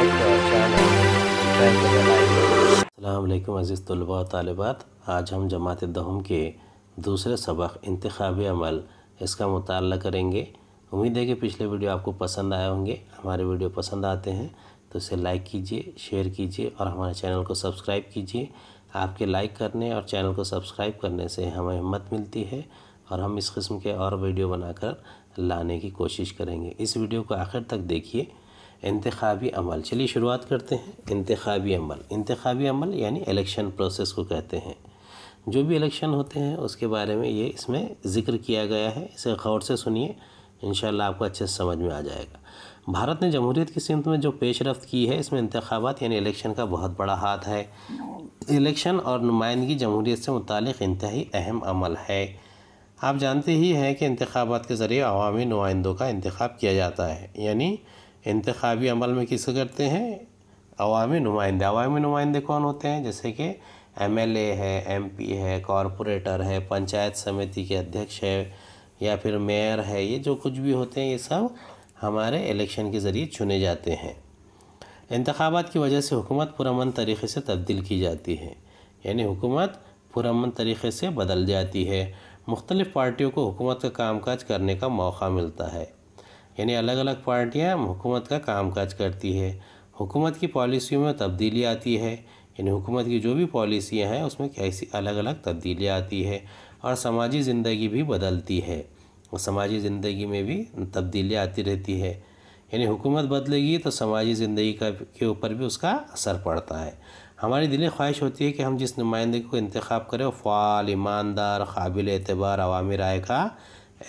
अल्लाम अज़ीज़ तलबा तलबात आज हम जमात दहम के दूसरे सबक इंतबी अमल इसका मुताल करेंगे उम्मीद है कि पिछले वीडियो आपको पसंद आए होंगे हमारे वीडियो पसंद आते हैं तो इसे लाइक कीजिए शेयर कीजिए और हमारे चैनल को सब्सक्राइब कीजिए आपके लाइक करने और चैनल को सब्सक्राइब करने से हमें हिम्मत मिलती है और हम इस किस्म के और वीडियो बनाकर लाने की कोशिश करेंगे इस वीडियो को आखिर तक देखिए इंतबी अमल चलिए शुरुआत करते हैं इंतबी अमल इंतबी अमल यानी इलेक्शन प्रोसेस को कहते हैं जो भी इलेक्शन होते हैं उसके बारे में ये इसमें ज़िक्र किया गया है इसे गौर से सुनिए इन आपको अच्छे से समझ में आ जाएगा भारत ने जमहूरीत की सिमत में जो पेशरफ की है इसमें इंतबात यानी इलेक्शन का बहुत बड़ा हाथ है इलेक्शन और नुमाइंदगी जमहूरीत से मुतल इंतहाई अहम अमल है आप जानते ही हैं कि इंतबात के ज़रिए अवामी नुमाइंदों का इंतखब किया जाता है यानी इंतबी अमल में किसे करते हैं अवामी नुमाइंदे अवामी नुमाइंदे कौन होते हैं जैसे कि एम एल ए है एम पी है कॉरपोरेटर है पंचायत समिति के अध्यक्ष है या फिर मेयर है ये जो कुछ भी होते हैं ये सब हमारे इलेक्शन के ज़रिए चुने जाते हैं इंतबात की वजह से हुकूमत पुरमन तरीक़े से तब्दील की जाती है यानी हुकूमत पुरमन तरीक़े से बदल जाती है मुख्तलिफ़ पार्टियों को हुकूमत का कामकाज करने का मौका मिलता है यानी अलग अलग पार्टियाँ हुकूमत का कामकाज करती है हुकूमत की पॉलिसियों में तब्दीली आती है यानी हुकूमत की जो भी पॉलिसियाँ हैं उसमें कैसी अलग अलग तब्दीलियाँ आती है और समाजी ज़िंदगी भी बदलती है और समाजी ज़िंदगी में भी तब्दीलियाँ आती रहती है यानी हुकूमत बदलेगी तो समाजी ज़िंदगी का के ऊपर भी उसका असर पड़ता है हमारी दिली ख्वाहिश होती है कि हम जिस नुमाइंदे को इंतखब करें वो फ़ाल ईमानदार काबिल एतबार अवामी राय का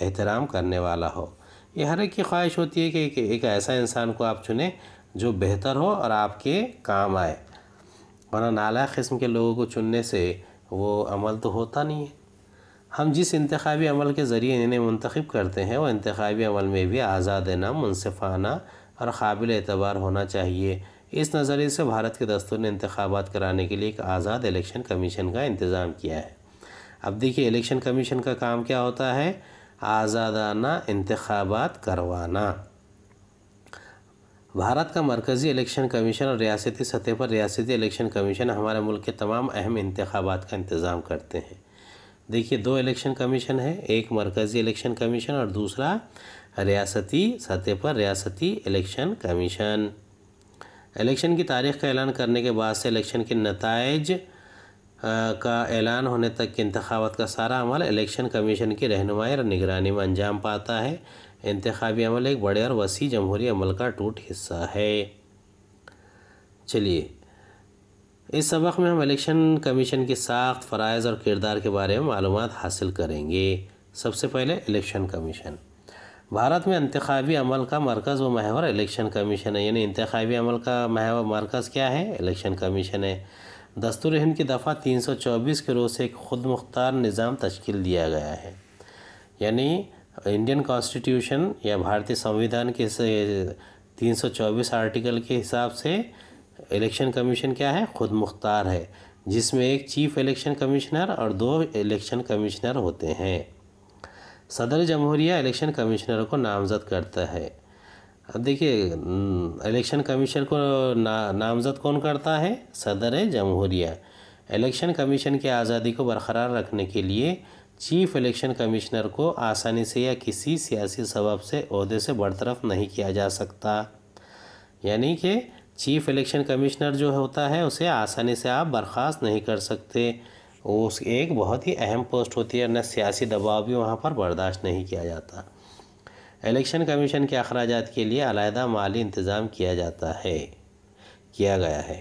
एहतराम करने वाला हो ये हर एक की ख्वाहिश होती है कि एक, एक ऐसा इंसान को आप चुने जो बेहतर हो और आपके काम आए वरना नाला किस्म के लोगों को चुनने से वो अमल तो होता नहीं है हम जिस इंतबी अमल के ज़रिए इन्हें मंतखब करते हैं वह इंतबी अमल में भी आज़ाद ना मुनफाना और काबिल एतबार होना चाहिए इस नज़रिए से भारत के दस्तूर ने इंतबात कराने के लिए एक आज़ाद इलेक्शन कमीशन का इंतज़ाम किया है अब देखिए इलेक्शन कमीशन का काम क्या होता है आज़ादाना इंतबात करवाना भारत का मरकज़ी इलेक्शन कमीशन और रियासती सतह पर रियासती इलेक्शन कमीशन हमारे मुल्क के तमाम अहम इंतबात का इंतज़ाम करते हैं देखिए दो इलेक्शन कमीशन है एक मरकज़ी इलेक्शन कमीशन और दूसरा रियासती सतह पर रियासती इलेक्शन कमीशन इलेक्शन की तारीख का ऐलान करने के बाद से इलेक्शन के नतज का ऐलान होने तक के इंतबात का सारा अमल इलेक्शन कमीशन की रहनमाई और निगरानी में अंजाम पाता है इंतबी अमल एक बड़े और वसी जमहूरी अमल का टूट हिस्सा है चलिए इस सबक में हम इलेक्शन कमीशन की साख्त फ़रज़ और किरदार के बारे में मालूम हासिल करेंगे सबसे पहले इलेक्शन कमीशन भारत में इंतबी अमल का मरकज़ व महवर इलेक्शन कमीशन है यानी इंतबी अमल का महवर मरकज़ क्या है इलेक्शन कमीशन है दस्तूर हिंद की दफ़ा 324 के रोज़ से एक ख़ुद मुख्तार निज़ाम तश्कील दिया गया है यानी इंडियन कॉन्स्टिट्यूशन या भारतीय संविधान के तीन सौ चौबीस आर्टिकल के हिसाब से इलेक्शन कमीशन क्या है खुद मुख्तार है जिसमें एक चीफ इलेक्शन कमिश्नर और दो इलेक्शन कमिश्नर होते हैं सदर जमहूरिया इलेक्शन कमिश्नर को नामज़द करता है देखिए इलेक्शन कमीशन को ना, नामज़द कौन करता है सदर है जमहूरिया इलेक्शन कमीशन की आज़ादी को बरकरार रखने के लिए चीफ इलेक्शन कमिश्नर को आसानी से या किसी सियासी सबब से अहदे से बरतरफ नहीं किया जा सकता यानी कि चीफ इलेक्शन कमिश्नर जो होता है उसे आसानी से आप बर्खास्त नहीं कर सकते उस एक बहुत ही अहम पोस्ट होती है न सियासी दबाव भी वहाँ पर बर्दाश्त नहीं किया जाता इलेक्शन कमीशन के अखराज के लिए अलहदा माली इंतज़ाम किया जाता है किया गया है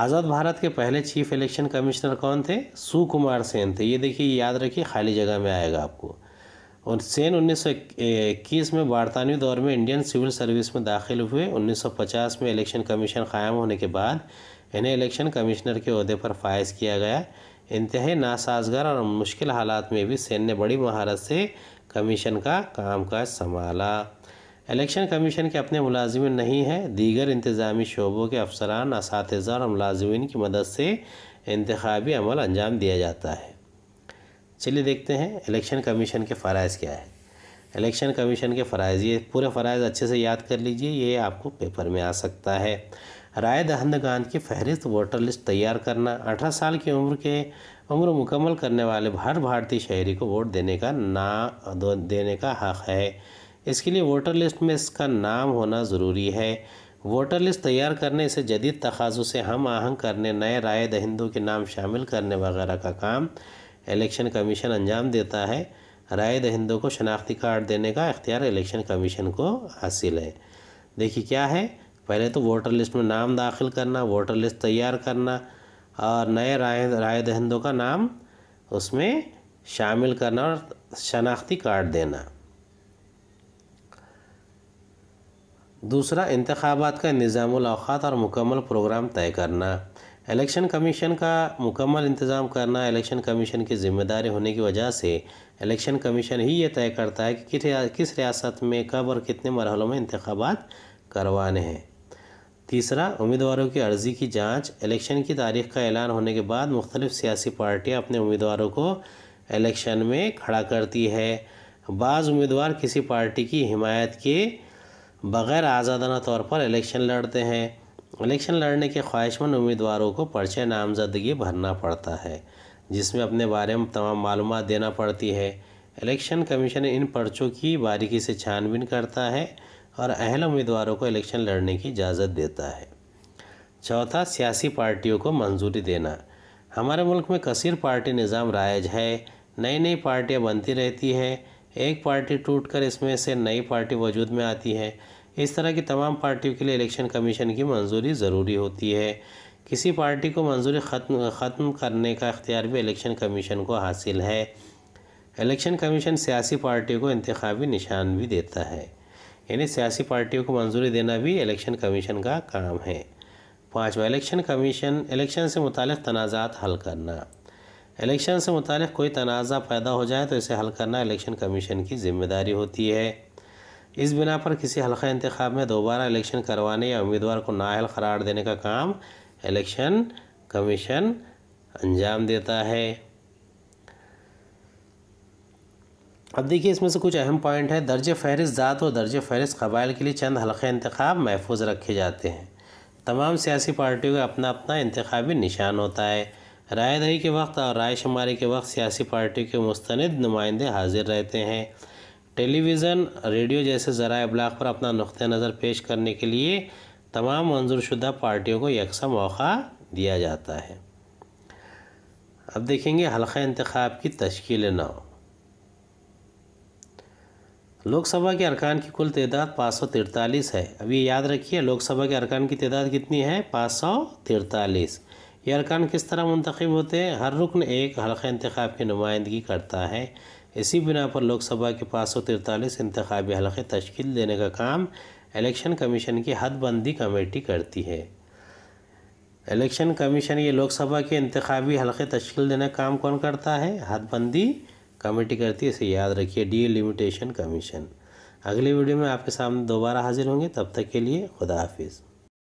आज़ाद भारत के पहले चीफ़ इलेक्शन कमिश्नर कौन थे सुकुमार सेन थे ये देखिए याद रखिए खाली जगह में आएगा आपको और सेन उन्नीस में बरतानवी दौर में इंडियन सिविल सर्विस में दाखिल हुए 1950 में इलेक्शन कमीशन कायम होने के बाद इन्हें इलेक्शन कमिश्नर के अहदे पर फायज किया गया इंतहा नासाजगार और मुश्किल हालात में भी सैन ने बड़ी महारत से कमीशन का कामकाज संभाला इलेक्शन कमीशन के अपने मुलाजिम नहीं हैं दीगर इंतज़ामी शोबों के अफसरान इस और मुलाजमीन की मदद से इंतबी अमल अंजाम दिया जाता है चलिए देखते हैं इलेक्शन कमीशन के फ़रज़ क्या है इलेक्शन कमीशन के फ़रज़ ये पूरे फ़रज़ अच्छे से याद कर लीजिए ये आपको पेपर में आ सकता है राय दहंदगान की फहरिस्त वोटर लिस्ट तैयार करना अठारह साल की उम्र के उम्र मुकम्मल करने वाले हर भारतीय शहरी को वोट देने का ना देने का हक़ है इसके लिए वोटर लिस्ट में इसका नाम होना ज़रूरी है वोटर लिस्ट तैयार करने से जदीद तकाज़ों से हम आहंग करने नए राय दहिंदों के नाम शामिल करने वगैरह का काम इलेक्शन कमीशन अंजाम देता है राय दहिंदों को शनाख्ती कार्ड देने का अख्तियार इलेक्शन कमीशन को हासिल है देखिए क्या है पहले तो वोटर लिस्ट में नाम दाखिल करना वोटर लिस्ट तैयार करना और नए राय राय दहिंदों का नाम उसमें शामिल करना और शनाख्ती कार्ड देना दूसरा इंतबात का निज़ाम निज़ामत और मुकम्मल प्रोग्राम तय करना इलेक्शन कमीशन का मुकम्मल इंतज़ाम करना इलेक्शन कमीशन की ज़िम्मेदारी होने की वजह से इलेक्शन कमीशन ही ये तय करता है कि किस रियासत में कब और कितने मरहलों में इंतबात करवाने हैं तीसरा उम्मीदवारों की अर्जी की जांच इलेक्शन की तारीख का ऐलान होने के बाद मुख्तलिफ़ सियासी पार्टियां अपने उम्मीदवारों को इलेक्शन में खड़ा करती है बाज़ उम्मीदवार किसी पार्टी की हिमायत के बग़ैर आज़ादाना तौर पर इलेक्शन लड़ते हैं इलेक्शन लड़ने के ख्वाहिशमंद उम्मीदवारों को पर्चे नामजदगी भरना पड़ता है जिसमें अपने बारे में तमाम मालूम देना पड़ती है इलेक्शन कमीशन इन पर्चों की बारीकी से छानबीन करता है और अहल उम्मीदवारों को इलेक्शन लड़ने की इजाज़त देता है चौथा सियासी पार्टियों को मंजूरी देना हमारे मुल्क में कसीर पार्टी निज़ाम रायज है नई नई पार्टियाँ बनती रहती हैं एक पार्टी टूटकर इसमें से नई पार्टी वजूद में आती है इस तरह की तमाम पार्टियों के लिए इलेक्शन कमीशन की मंजूरी ज़रूरी होती है किसी पार्टी को मंजूरी ख़त्म ख़त्म करने का अख्तियार भी इलेक्शन कमीशन को हासिल है इलेक्शन कमीशन सियासी पार्टियों को इंतबी निशान भी देता है यानी सियासी पार्टियों को मंजूरी देना भी इलेक्शन कमीशन का काम है पाँचवा इलेक्शन कमीशन इलेक्शन से मुतल तनाज़ात हल करना इलेक्शन से मुतल कोई तनाज़ा पैदा हो जाए तो इसे हल करना इलेक्शन कमीशन की जिम्मेदारी होती है इस बिना पर किसी हल्का इंतखब में दोबारा इलेक्शन करवाने या उम्मीदवार को नाहल करार देने का काम इलेक्शन कमीशन अंजाम देता है अब देखिए इसमें से कुछ अहम पॉइंट है दर्ज फहरिस्त ज़ात और दर्ज फहरिस्त कबाइल के लिए चंद हल्के इंतखब महफूज रखे जाते हैं तमाम सियासी पार्टियों का अपना अपना इंतबी निशान होता है रायदही के वक्त और राय शुमारी के वक्त सियासी पार्टी के मुस्ंद नुमाइंदे हाजिर रहते हैं टेलीविज़न रेडियो जैसे ज़रा अबलाग पर अपना नुक़ नज़र पेश करने के लिए तमाम मंजूरशुदा पार्टियों को यकसा मौका दिया जाता है अब देखेंगे हल्का इंतब की तश्ील नौ लोकसभा के अरकान की कुल तदाद पाँच सौ तिरतालीस है अब ये याद रखिए लोकसभा के अरकान की तदाद कितनी है पाँच सौ तिरतालीस ये अरकान किस तरह मुंतखब होते हैं हर रुकन एक हल्का इंतखब की नुमाइंदगी करता है इसी बिना पर लोकसभा के पाँच सौ तिरतालीस इंतबी हल्के तश्ल देने का काम इलेक्शन कमीशन की हदबंदी कमेटी करती है इलेक्शन कमीशन ये लोकसभा के इंतबी हल्के तश्ील देने का काम कौन करता है हदबंदी कमेटी करती है इसे याद रखिए डी लिमिटेशन कमीशन अगली वीडियो में आपके सामने दोबारा हाजिर होंगे तब तक के लिए खुदा हाफिज़